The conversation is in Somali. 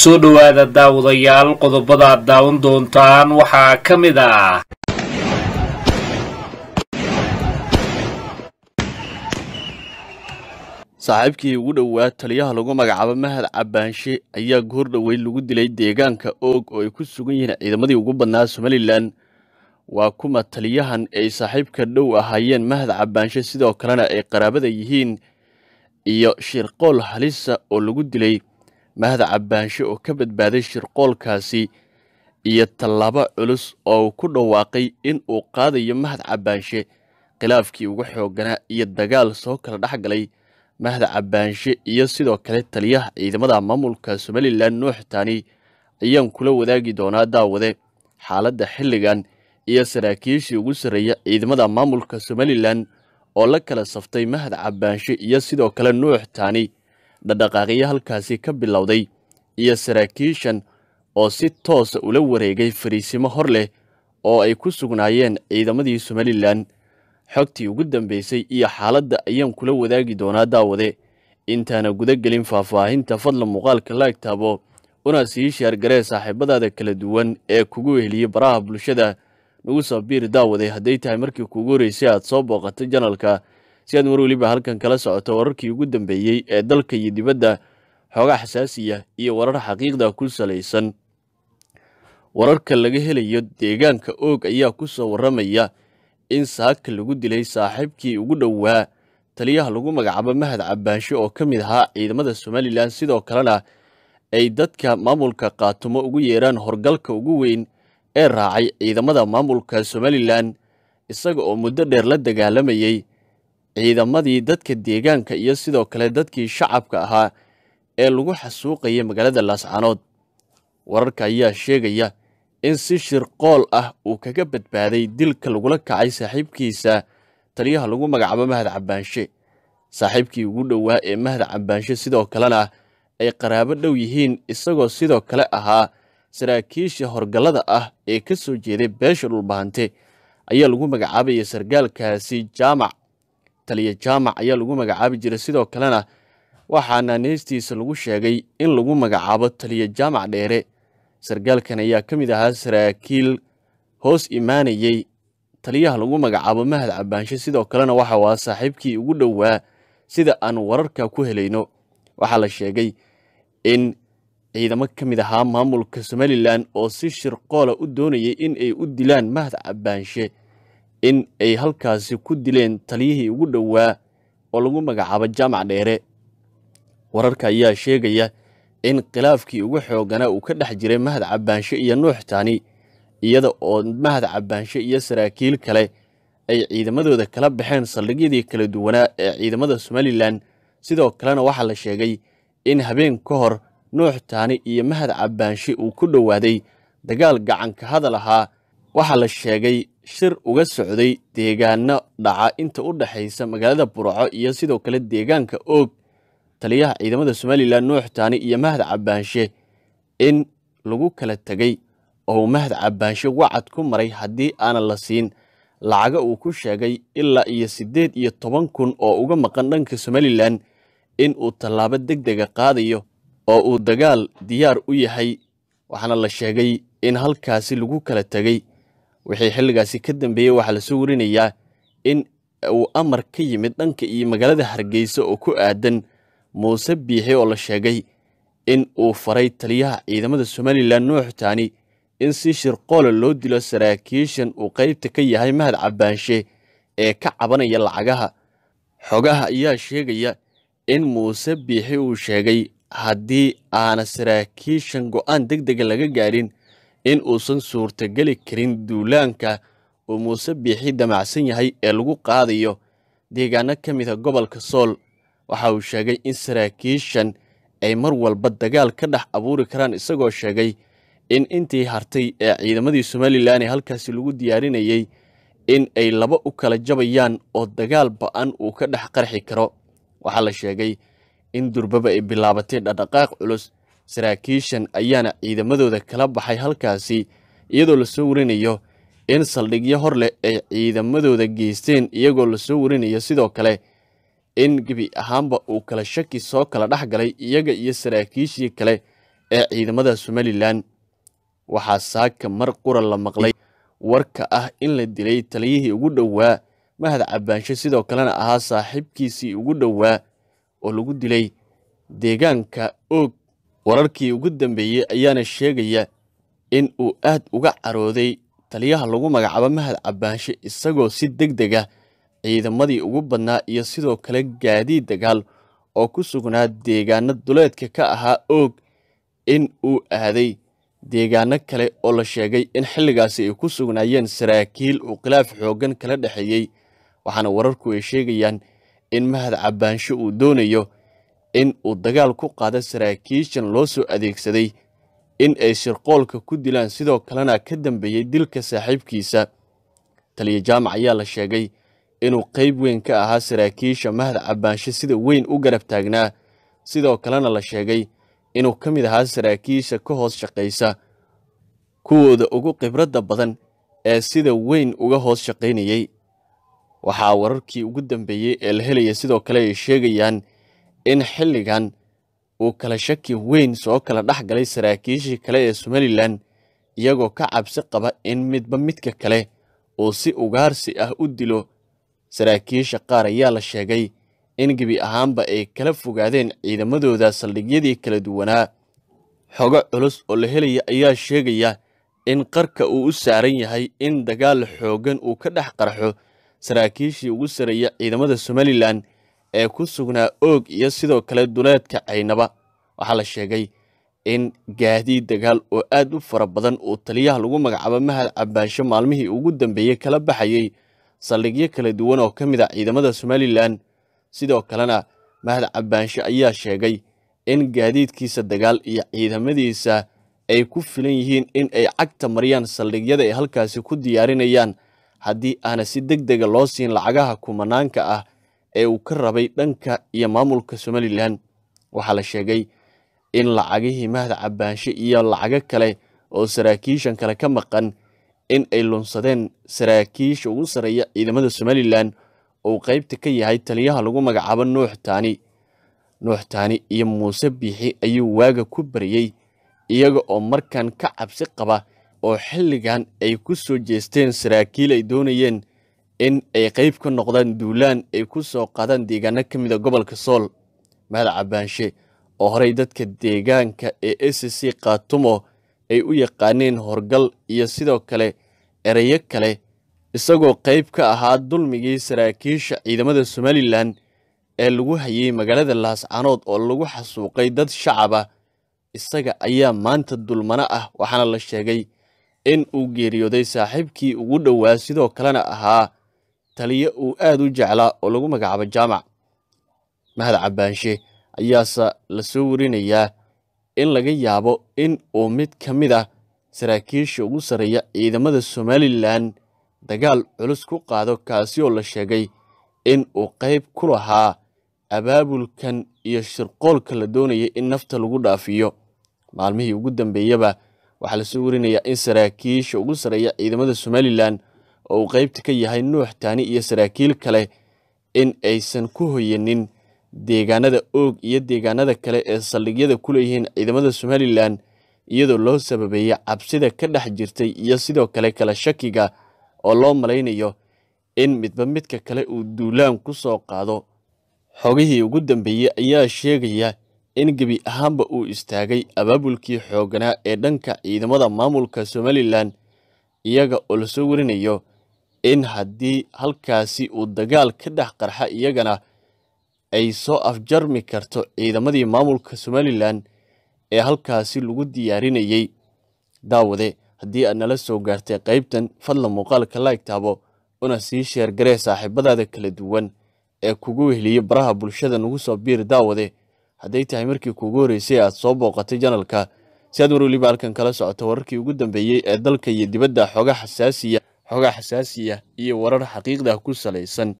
soo dhowaada daawadayaal qodobada daawan doontaan waxaa ka mid ah saaxiibkii ugu dhowaa taliyaha lagu magacaabo mahad cabaanshe ayaa goor dhoweyn lagu dilay deegaanka oog oo ay ku sugan yihiin ciidamadii ugu badnaa somalilan waa kuma taliyahan ay saaxiibka dhow ahaayeen mahad cabaanshe sidoo kalena ay qaraabada yihiin iyo shirqool halisa oo lagu dilay mahad cabbaanshe oo ka badbaaday shirqoolkaasi iyo tallaabo culus oo uu ku dhawaaqay in uu qaadayo mahad cabbaanshe khilaafkii ugu xoogganaa iyo dagaal soo kala dhexgalay galay mahad cabbaanshe iyo sidoo kale taliyaha ciidamada maamulka somalilan nuux taani ayaan kula wadaagi doonaa daawade xaaladda xilligan iyo saraakiishii ugu sarreeya ciidamada maamulka somalilan oo la kala saftay mahad cabbaanshe iyo sidoo kale nuux taani dhaqdhaqaaqyo halkaasi ka bilowday iyo saraakiishan oo si toosa ula wareegay fariisimo hor leh oo ay ku sugnaayeen ciidamadii somalilan xogtii ugu dambaysay iyo xaaladda ayaan kula wadaagi doonaa daawade intaana guda gelin faahfaahinta fadla muuqaalka laegtaabo una sii sheergaree saaxiibadaada kala duwan ee kugu heliyey baraha bulshada nagu soo biiri daawaday hadday tahay markii kuugu horeysay aad soo booqatay janalka si aad war weliba halkan kala socoto wararkii ugu dambeeyey ee dalka iyo dibadda xoogaa xasaasiya iyo warar xaqiiqda ku salaysan wararka laga helayo deegaanka oog ayaa ku soo warramaya in saaka lagu dilay saaxiibkii ugu dhowaa taliyaha lagu magacaabo mahad cabaashe oo ka mid ahaa ciidamada somalilan sidoo kalena ay dadka maamulka qaatumo ugu yeeraan horgalka ugu weyn ee raacay ciidamada maamulka somalilan isaga oo muddo dheer la dagaalamayay ciidamadii dadka deegaanka iyo sidoo kale dadkii shacabka ahaa ee lagu xasuuqayay magaalada laascanood wararka ayaa sheegaya in si shirqool ah uu kaga badbaaday dilka lagula kacay saaxiibkiisa taliyaha lagu magacaabo mahad cabbaanshe saaxiibkii ugu dhowaa ee mahad cabbaanshe sidoo kalena ay qaraabo dhow yihiin isagoo sidoo kale ahaa saraakiisha horgallada ah ee ka soo jeeday beesha dhulbahante ayaa lagu magacaabaya sargaalkaasi jaamac taliya jaamac ayaa lagu magacaabi jiray sidoo kalena waxaana neestiisa lagu sheegay in lagu magacaabo taliya jaamac dheere sarkaalkan ayaa ka mid ahaa saraakiil hoos imaanayey taliyaha lagu magacaabo mahad cabbaanshe sidoo kalena waxau aha saaxiibkii ugu dhowaa sida aanu wararka ku helayno waxaa la sheegay in ciidamo ka mid ahaa maamulka somalilan oo si shirqoola ah u doonayay in ay u dilaan mahad cabbaanshe in ay halkaasi ku dileen taliyihii ugu dhowaa oo lagu magacaabo jaamac dheere wararka ayaa sheegaya in khilaafkii ugu xoogganaa uu ka dhex jiray mahad cabbaanshe iyo nuux taani iyada oo mahad cabbaanshe iyo saraakiil kale ay ciidamadooda kala baxeen saldhigyadii kala duwanaa ee ciidamada somalilan sidoo kalena waxaa la sheegay in habeen ka hor nuux taani iyo mahad cabbaanshe uu ku dhowaaday dagaal gacanka hadal ahaa waxaa la sheegay shir uga socday deegaano dhaca inta u dhexaysa magaalada burco iyo sidoo kale deegaanka oog taliyaha ciidamada somalilan nuux taani iyo mahad cabaanshe in lagu kala tegay oo mahad cabbaanshe wacad ku maray haddii aanan la siin lacaga uu ku sheegay ilaa iyo siddeed iyo toban kun oo uga maqan dhanka somalilan in uu tallaabo deg dega qaadayo oo uu dagaal diyaar u yahay waxaana la sheegay in halkaasi lagu kala tegey wixii xilligaasi ka dambeeyey waxaa lasoo warinayaa in uu amar ka yimid dhanka iyo magaalada hargeysa oo ku aadan muuse biixi oo la sheegay in uu faray taliyaha ciidamada somalilan nuuxtaani in si shirqoola ah loo dilo saraakiishan uu qaybta ka yahay mahad cabbaanshe ee ka cabanaya lacagaha xogaha ayaa sheegaya in muuse biixi uu sheegay haddii aana saraakiishan go'aan deg dega laga gaadhin in uusan suurtogeli karin duulaanka uu muuse biixi damacsan yahay ee lagu qaadayo deegaano ka mid a ah gobolka sool waxa uu sheegay in saraakiishan ay mar walba dagaal ka dhex abuuri karaan isagoo sheegay in intii hartay ee ciidamadii somalilan ee halkaasi lagu diyaarinayey in ay laba u kala jabayaan oo dagaal ba'an uu ka dhex qarxi karo waxaa la sheegay in durbaba ay bilaabatay dhaqdhaqaaq culus saraakiishan ayaana ciidamadooda kala baxay halkaasi iyadoo lasoo warinayo in saldhigyo hor leh ay ciidamadooda geysteen iyagoo lasoo warinayo sidoo kale in gebi ahaanba uu kala shaki soo kala dhex galay iyaga iyo saraakiishii kale ee ciidamada somalilan waxaa saaka mar qura la maqlay warka ah in la dilay taliyihii ugu dhowaa mahad cabbaansho sidoo kalena ahaa saaxiibkiisii ugu dhowaa oo lagu dilay deegaanka oog wararkii ugu dambeeyey ayaana sheegaya in uu aad uga carooday taliyaha lagu magacaabo mahad cabaanshe isagoo si deg deg ah ciidamadii ugu badnaa iyo sidoo kale gaadiid dagaal oo ku sugnaa deegaano duleedka ka ahaa oog in uu aaday deegaano kale oo la sheegay in xilligaasi ay ku sugnaayeen saraakiil uu khilaaf xooggan kala dhexeeyey waxaana wararku ay sheegayaan in mahad cabbaansho uu doonayo in uu dagaal ku qaado saraakiishan loo soo adeegsaday in ay shirqoolka ku dilaan sidoo kalena ka dambeeyey dilka saaxiibkiisa taliya jaamac ayaa la sheegay inuu qayb weyn ka ahaa saraakiisha mahad cabbaanshe sida weyn u garab taagnaa sidoo kalena la sheegay inuu ka mid ahaa saraakiisha ka hoos shaqaysa kuwooda ugu khibradda badan ee sida weyn uga hoos shaqaynayay waxaa wararkii ugu dambeeyey ee la helaya sidoo kale ay sheegayaan in xilligan uu kala shaki weyn soo kala dhex galay saraakiishii kale ee somalilan iyagoo ka cabsi qaba in midba midka kale uu si ugaarsi ah u dilo saraakiisha qaar ayaa la sheegay in gebi ahaanba ay kala fogaadeen ciidamadooda saldhigyadii kala duwanaa xogo culus oo la helaya ayaa sheegaya in qarka uu u saaran yahay in dagaal xooggan uu ka dhex qarxo saraakiishii ugu sarreeya ciidamada somalilan ee ku sugnaa oog iyo sidoo kale duleedka caynaba waxaa la sheegay in gaadiid dagaal oo aad u fara badan uu taliyaha lagu magacaabo mahad cabaasho maalmihii ugu dambeeyey kala baxayey saldhigyo kala duwan oo ka mid a ah ciidamada somalilan sidoo kalena mahad cabaasho ayaa sheegay in gaadiidkiisa dagaal iyo ciidamadiisa ay ku filan yihiin in ay cagta mariyaan saldhigyada ay halkaasi ku diyaarinayaan haddii aana si deg dega ah loo siin lacagaha kumanaanka ah ee uu ka rabay dhanka iyo maamulka somalilan waxaa la sheegay in lacagihii mahda cabaanshe iyo lacago kale oo saraakiishan kale ka maqan in ay lunsadeen saraakiisha ugu sarreeya ciidamada somalilan uu qaybta ka yahay taliyaha lagu magacaabo nuux taani nuux taani iyo muuse biixi ayuu waaga ku baryey iyaga oo markan ka cabsi qaba oo xilligan ay ku soo jeesteen saraakiil ay doonayeen in ay qayb ka noqdaan duulaan ay ku soo qaadaan deegaano ka mid a ah gobolka sool mahad cabaanshe oo horey dadka deegaanka ee s c khaatumo ay u yaqaaneen horgal iyo sidoo kale erayo kale isagoo qayb ka ahaa dulmigii saraakiisha ciidamada somalilan ee lagu hayay magaalada laascanood oo lagu xasuuqay dad shacaba ah. isaga ayaa maanta dulmano ah waxaana la sheegay in uu geeriyooday saaxiibkii ugu dhowaa sidoo kalena ahaa taliye uu aad u jeclaa oo lagu magacaabo jaamac mahad cabaanshe ayaase la soo warinayaa in laga yaabo in uu mid ka mid ah saraakiisha ugu sarreeya ciidamada somalilan dagaal culus ku qaado kaasi oo la sheegay in uu qayb ku lahaa abaabulkan iyo shirqoolka la doonayay in nafta lagu dhaafiyo maalmihii ugu dambeeyaba waxaa lasoo warinayaa in saraakiisha ugu sarreeya ciidamada somalilan oo uu qaybta ka yahay nuux taani iyo saraakiil kale in aysan ku hoyanin deegaanada oog iyo deegaanada kale ee saldhigyada ku leeyihiin ciidamada somalilan iyadoo loo sababeeyey cabsida ka dhex jirtay iyo sidoo kale kala shakiga oo loo malaynayo in midba midka kale uu duulaan ku soo qaado xogihii ugu dambeeyey ayaa sheegaya in gebi ahaanba uu istaagay abaabulkii xoogganaa ee dhanka ciidamada maamulka somalilan iyaga oo la soo warinayo in haddii halkaasi uu dagaal ka dhex qarxa iyagana ay soo afjarmi karto ciidamadii maamulka somalilan ee halkaasi lagu diyaarinayey daawade haddii aad nala soo gaartay qaybtan fadlan muuqaalka laayg taabo una sii sheer garee saaxiibadaada kala duwan ee kugu wehliya baraha bulshada nagu soo biir daawade hadday tahay markii kuugu horreysay aad soo booqatay janalka si aad mar weliba halkan kala socoto wararkii ugu dambeeyey ee dalka iyo dibadda xooga xasaasiya xogaa xasaasiya ah iyo warar xaqiiqda ku salaysan